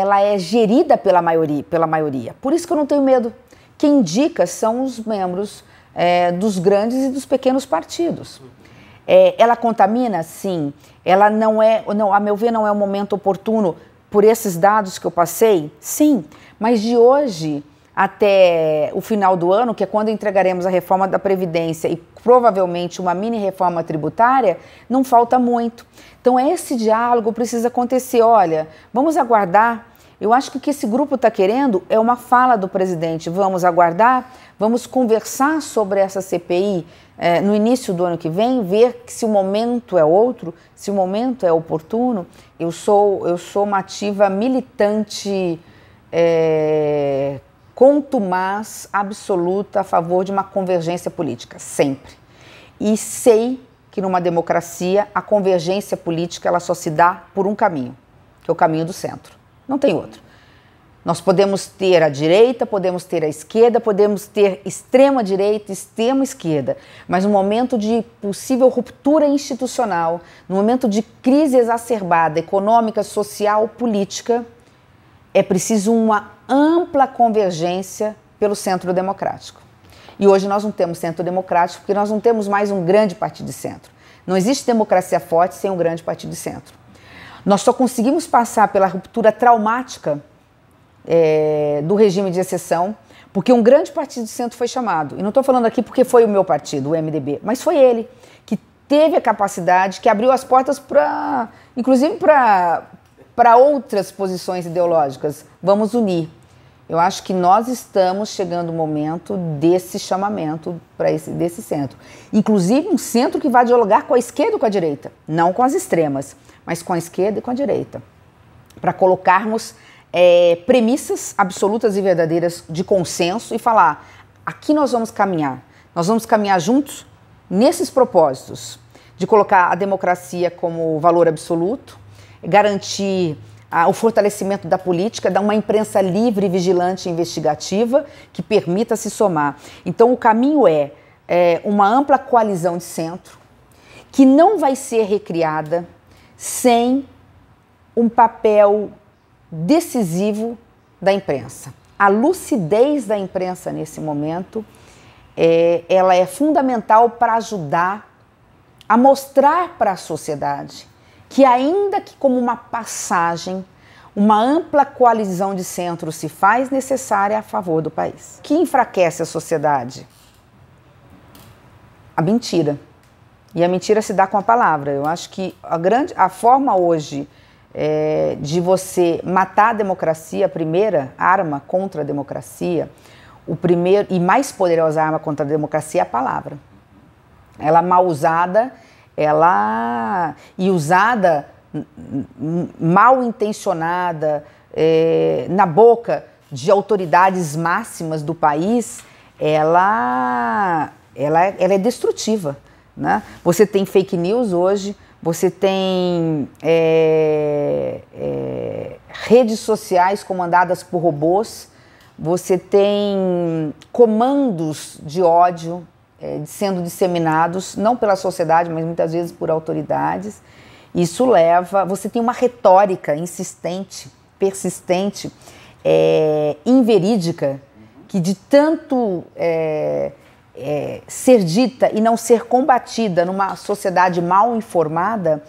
ela é gerida pela maioria, pela maioria. Por isso que eu não tenho medo. Quem indica são os membros é, dos grandes e dos pequenos partidos. É, ela contamina, sim. Ela não é, não, a meu ver, não é o momento oportuno por esses dados que eu passei, sim. Mas de hoje até o final do ano, que é quando entregaremos a reforma da Previdência e provavelmente uma mini reforma tributária, não falta muito. Então, esse diálogo precisa acontecer. Olha, vamos aguardar. Eu acho que o que esse grupo está querendo é uma fala do presidente. Vamos aguardar, vamos conversar sobre essa CPI é, no início do ano que vem, ver se o momento é outro, se o momento é oportuno. Eu sou, eu sou uma ativa militante. É, contumaz absoluta a favor de uma convergência política, sempre. E sei que numa democracia a convergência política ela só se dá por um caminho, que é o caminho do centro. Não tem outro. Nós podemos ter a direita, podemos ter a esquerda, podemos ter extrema direita, extrema esquerda, mas no momento de possível ruptura institucional, no momento de crise exacerbada econômica, social, política, é preciso uma ampla convergência pelo centro democrático. E hoje nós não temos centro democrático porque nós não temos mais um grande partido de centro. Não existe democracia forte sem um grande partido de centro. Nós só conseguimos passar pela ruptura traumática é, do regime de exceção porque um grande partido de centro foi chamado. E não estou falando aqui porque foi o meu partido, o MDB, mas foi ele que teve a capacidade, que abriu as portas para, inclusive para para outras posições ideológicas. Vamos unir. Eu acho que nós estamos chegando o momento desse chamamento para esse desse centro. Inclusive um centro que vai dialogar com a esquerda e com a direita, não com as extremas, mas com a esquerda e com a direita, para colocarmos é, premissas absolutas e verdadeiras de consenso e falar: aqui nós vamos caminhar. Nós vamos caminhar juntos nesses propósitos de colocar a democracia como valor absoluto, garantir ah, o fortalecimento da política, dar uma imprensa livre, vigilante e investigativa que permita se somar. Então, o caminho é, é uma ampla coalizão de centro que não vai ser recriada sem um papel decisivo da imprensa. A lucidez da imprensa nesse momento, é, ela é fundamental para ajudar a mostrar para a sociedade que, ainda que como uma passagem, uma ampla coalizão de centro se faz necessária a favor do país. O que enfraquece a sociedade? A mentira. E a mentira se dá com a palavra. Eu acho que a, grande, a forma hoje é, de você matar a democracia, a primeira arma contra a democracia, o primeiro e mais poderosa arma contra a democracia é a palavra. Ela é mal usada ela e usada mal intencionada é, na boca de autoridades máximas do país, ela, ela, é, ela é destrutiva. Né? Você tem fake news hoje, você tem é, é, redes sociais comandadas por robôs, você tem comandos de ódio, é, sendo disseminados, não pela sociedade, mas muitas vezes por autoridades. Isso leva. Você tem uma retórica insistente, persistente, é, inverídica, que de tanto é, é, ser dita e não ser combatida numa sociedade mal informada,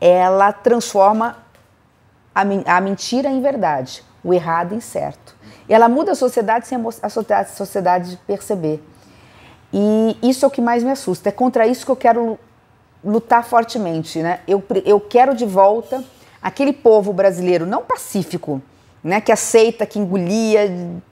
ela transforma a, a mentira em verdade, o errado em certo. E ela muda a sociedade sem a sociedade perceber. E isso é o que mais me assusta. É contra isso que eu quero lutar fortemente, né? Eu, eu quero de volta aquele povo brasileiro não pacífico, né? Que aceita, que engolia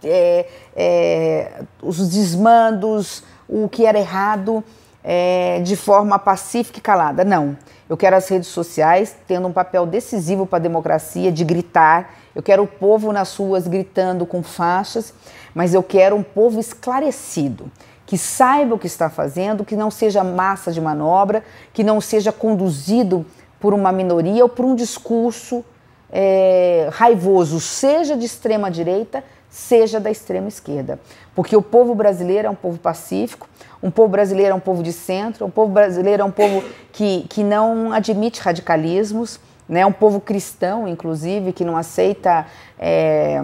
é, é, os desmandos, o que era errado, é, de forma pacífica e calada. Não. Eu quero as redes sociais tendo um papel decisivo para a democracia, de gritar. Eu quero o povo nas ruas gritando com faixas, mas eu quero um povo esclarecido que saiba o que está fazendo, que não seja massa de manobra, que não seja conduzido por uma minoria ou por um discurso é, raivoso, seja de extrema direita, seja da extrema esquerda. Porque o povo brasileiro é um povo pacífico, um povo brasileiro é um povo de centro, um povo brasileiro é um povo que, que não admite radicalismos, né? É um povo cristão, inclusive, que não aceita. É,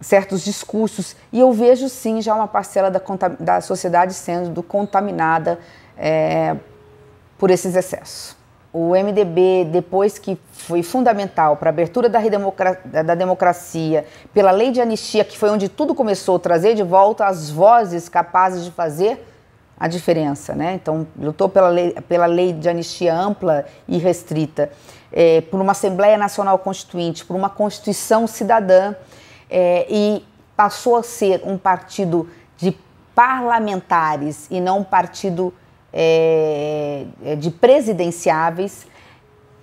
certos discursos. E eu vejo sim já uma parcela da, da sociedade sendo contaminada é, por esses excessos. O MDB, depois que foi fundamental para a abertura da, da democracia, pela lei de anistia, que foi onde tudo começou, trazer de volta as vozes capazes de fazer a diferença. Né? Então, lutou pela lei, pela lei de anistia ampla e restrita, é, por uma Assembleia Nacional Constituinte, por uma Constituição cidadã é, e passou a ser um partido de parlamentares e não um partido é, é, de presidenciáveis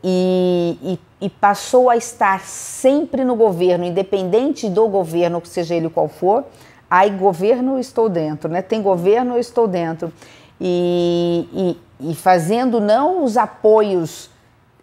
e, e, e, passou a estar sempre no governo, independente do governo, seja ele qual for. Aí, governo, estou dentro, né? Tem governo, eu estou dentro. E, e, e fazendo não os apoios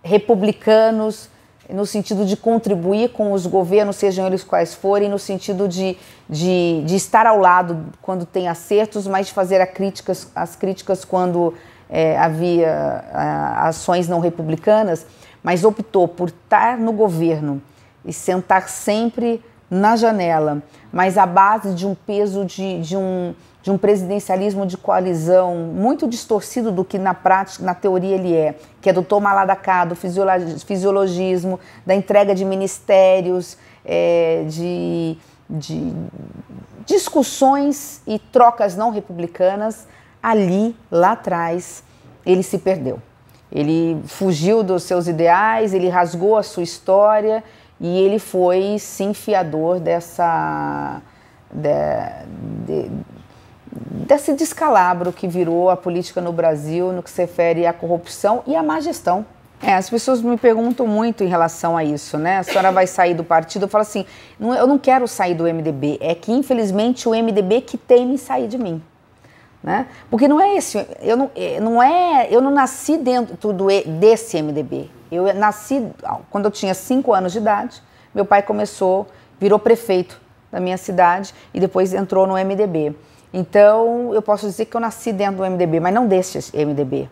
republicanos no sentido de contribuir com os governos, sejam eles quais forem, no sentido de, de, de estar ao lado quando tem acertos, mas de fazer críticas, as críticas quando é, havia a, ações não republicanas, mas optou por estar no governo e sentar sempre na janela, mas à base de um peso de, de um de um presidencialismo de coalizão muito distorcido do que na prática, na teoria ele é, que é do toma lá da cá, do fisiologismo, da entrega de ministérios, é, de, de discussões e trocas não republicanas, ali, lá atrás, ele se perdeu. Ele fugiu dos seus ideais, ele rasgou a sua história e ele foi sim fiador dessa de, de, desse descalabro que virou a política no Brasil no que se refere à corrupção e à má gestão. É, as pessoas me perguntam muito em relação a isso, né? A senhora vai sair do partido? Eu falo assim, não, eu não quero sair do MDB. É que, infelizmente, o MDB que teme sair de mim. Né? Porque não é esse, eu não, eh, não é, eu não nasci dentro do, desse MDB. Eu nasci ah, quando eu tinha 5 anos de idade, meu pai começou, virou prefeito da minha cidade e depois entrou no MDB. Então, eu posso dizer que eu nasci dentro do MDB, mas não deste MDB.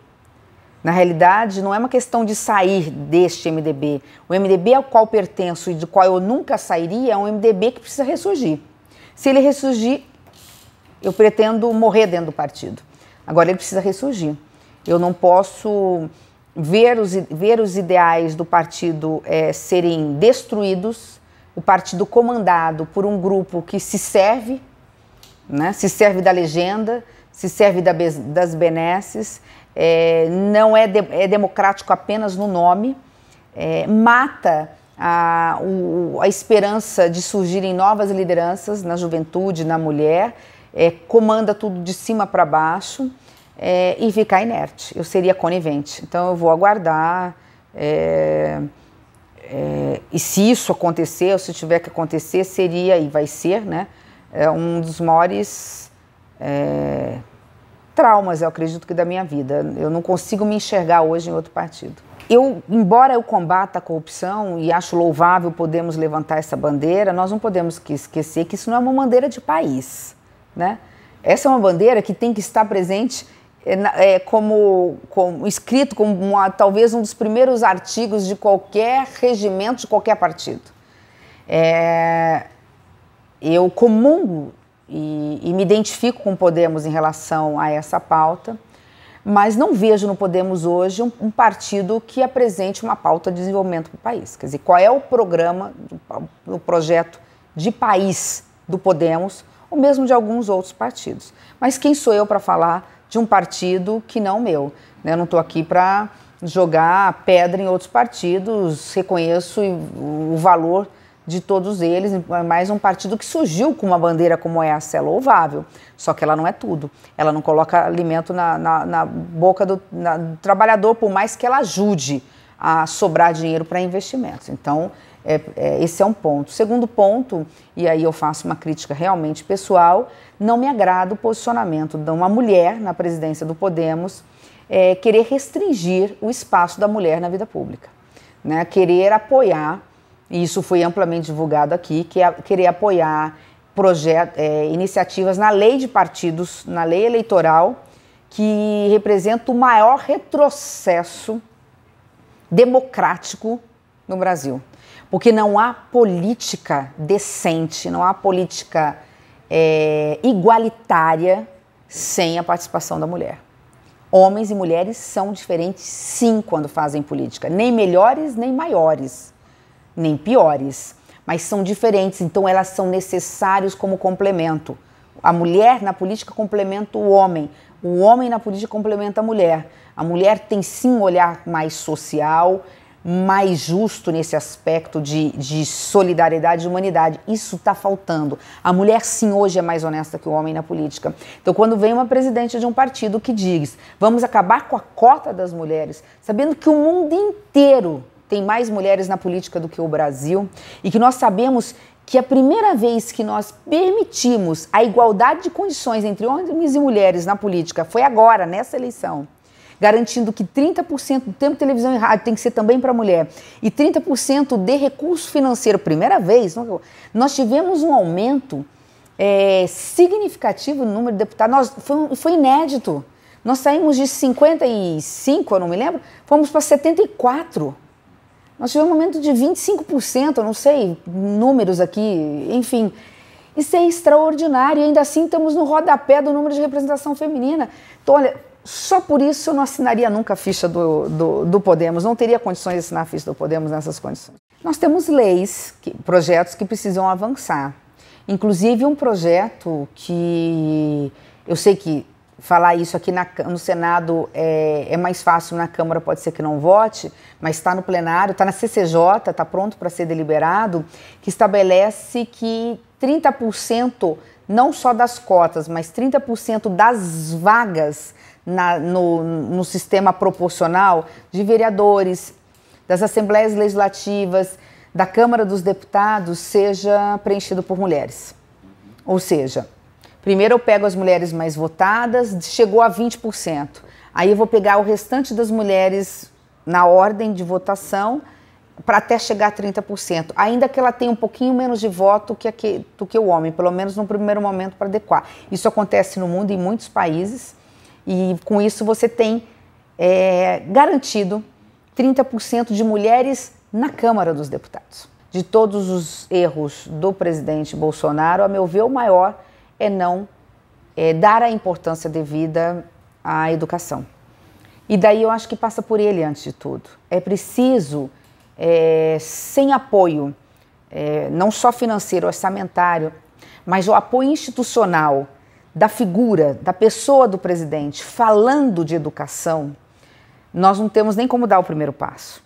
Na realidade, não é uma questão de sair deste MDB. O MDB ao qual pertenço e do qual eu nunca sairia é um MDB que precisa ressurgir. Se ele ressurgir, eu pretendo morrer dentro do partido. Agora, ele precisa ressurgir. Eu não posso ver os, ver os ideais do partido é, serem destruídos, o partido comandado por um grupo que se serve né? se serve da legenda, se serve da, das benesses, é, não é, de, é, democrático apenas no nome, é, mata a, o, a, esperança de surgirem novas lideranças na juventude, na mulher, é, comanda tudo de cima para baixo é, e ficar inerte. Eu seria conivente. Então eu vou aguardar. É, e se isso acontecer, ou se tiver que acontecer, seria e vai ser, né? é um dos maiores é, traumas, eu acredito que da minha vida. Eu não consigo me enxergar hoje em outro partido. Eu, embora eu combata a corrupção e acho louvável podemos levantar essa bandeira, nós não podemos esquecer que isso não é uma bandeira de país, né? Essa é uma bandeira que tem que estar presente é, é como, como, escrito como uma, talvez um dos primeiros artigos de qualquer regimento de qualquer partido. É, eu comungo e, e, me identifico com Podemos em relação a essa pauta, mas não vejo no Podemos hoje um, um partido que apresente uma pauta de desenvolvimento para o país. Quer dizer, qual é o programa, o projeto de país do Podemos, ou mesmo de alguns outros partidos. Mas quem sou eu para falar de um partido que não meu? Né? Eu não estou aqui para jogar pedra em outros partidos, reconheço o valor de todos eles, é mais um partido que surgiu com uma bandeira como essa, é louvável, só que ela não é tudo. Ela não coloca alimento na, na, na boca do, na, do, trabalhador, por mais que ela ajude a sobrar dinheiro para investimentos. Então, é, é, esse é um ponto. Segundo ponto, e aí eu faço uma crítica realmente pessoal, não me agrada o posicionamento de uma mulher na presidência do Podemos é, querer restringir o espaço da mulher na vida pública, né? querer apoiar e isso foi amplamente divulgado aqui, que é querer apoiar projeto, é, iniciativas na lei de partidos, na lei eleitoral, que representa o maior retrocesso democrático no Brasil. Porque não há política decente, não há política é, igualitária sem a participação da mulher. Homens e mulheres são diferentes, sim, quando fazem política, nem melhores nem maiores nem piores, mas são diferentes, então elas são necessárias como complemento. A mulher na política complementa o homem, o homem na política complementa a mulher. A mulher tem sim um olhar mais social, mais justo nesse aspecto de, de solidariedade e humanidade. Isso está faltando. A mulher, sim, hoje é mais honesta que o homem na política. Então, quando vem uma presidente de um partido que diz vamos acabar com a cota das mulheres, sabendo que o mundo inteiro tem mais mulheres na política do que o Brasil e que nós sabemos que é a primeira vez que nós permitimos a igualdade de condições entre homens e mulheres na política foi agora, nessa eleição. Garantindo que 30% do tempo de televisão e rádio tem que ser também para a mulher e 30% de recurso financeiro. Primeira vez, nós tivemos um aumento é, significativo no número de deputados. Nós, foi, foi inédito. Nós saímos de 55, eu não me lembro, fomos para 74. Nós tivemos um aumento de 25%, eu não sei, números aqui, enfim. Isso é extraordinário. E ainda assim estamos no rodapé do número de representação feminina. Então, olha, só por isso eu não assinaria nunca a ficha do, do, do, Podemos, não teria condições de assinar a ficha do Podemos nessas condições. Nós temos leis, que, projetos que precisam avançar. Inclusive um projeto que eu sei que falar isso aqui na, no Senado é, é, mais fácil, na Câmara pode ser que não vote, mas está no plenário, está na CCJ, está pronto para ser deliberado, que estabelece que 30% não só das cotas, mas 30% das vagas na, no, no sistema proporcional de vereadores, das assembleias legislativas, da Câmara dos Deputados, seja preenchido por mulheres. Ou seja, Primeiro eu pego as mulheres mais votadas, chegou a 20%. Aí eu vou pegar o restante das mulheres na ordem de votação para até chegar a 30%, ainda que ela tenha um pouquinho menos de voto que aqui, do que o homem, pelo menos no primeiro momento para adequar. Isso acontece no mundo em muitos países e com isso você tem é, garantido 30% de mulheres na Câmara dos Deputados. De todos os erros do presidente Bolsonaro, a meu ver, o maior é não é, dar a importância devida à educação. E daí eu acho que passa por ele antes de tudo. É preciso, é, sem apoio, é, não só financeiro, orçamentário, mas o apoio institucional da figura, da pessoa do presidente falando de educação, nós não temos nem como dar o primeiro passo.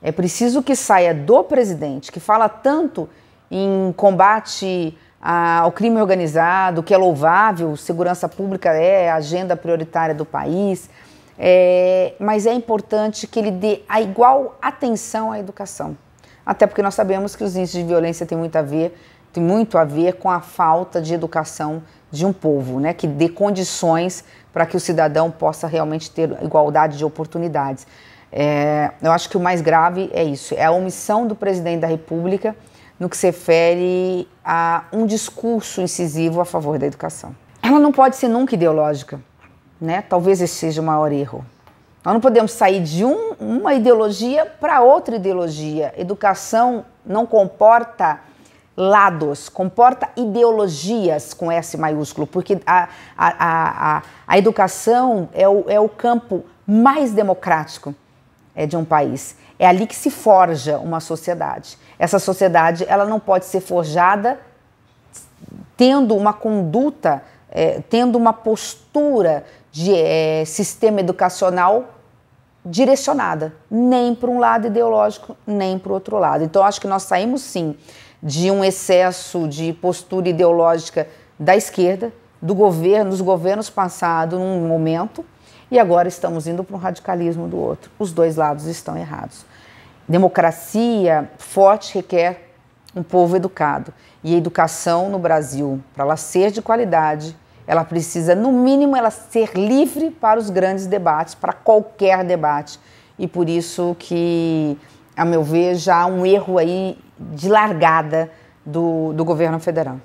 É preciso que saia do presidente, que fala tanto em combate ao crime organizado, que é louvável, segurança pública é a agenda prioritária do país, é, mas é importante que ele dê a igual atenção à educação. Até porque nós sabemos que os índices de violência têm muito a ver, têm muito a ver com a falta de educação de um povo, né, que dê condições para que o cidadão possa realmente ter igualdade de oportunidades. É, eu acho que o mais grave é isso, é a omissão do presidente da República no que se refere a um discurso incisivo a favor da educação. Ela não pode ser nunca ideológica, né? Talvez esse seja o maior erro. Nós não podemos sair de um, uma ideologia para outra ideologia. Educação não comporta lados, comporta ideologias com S maiúsculo, porque a, a, a, a educação é o, é o campo mais democrático é, de um país. É ali que se forja uma sociedade. Essa sociedade ela não pode ser forjada tendo uma conduta, é, tendo uma postura de é, sistema educacional direcionada, nem para um lado ideológico, nem para o outro lado. Então, acho que nós saímos sim de um excesso de postura ideológica da esquerda, do governo, dos governos passados, num momento, e agora estamos indo para um radicalismo do outro. Os dois lados estão errados. Democracia forte requer um povo educado. E a educação no Brasil, para ela ser de qualidade, ela precisa, no mínimo, ela ser livre para os grandes debates, para qualquer debate. E por isso que, a meu ver, já há um erro aí de largada do, do governo federal.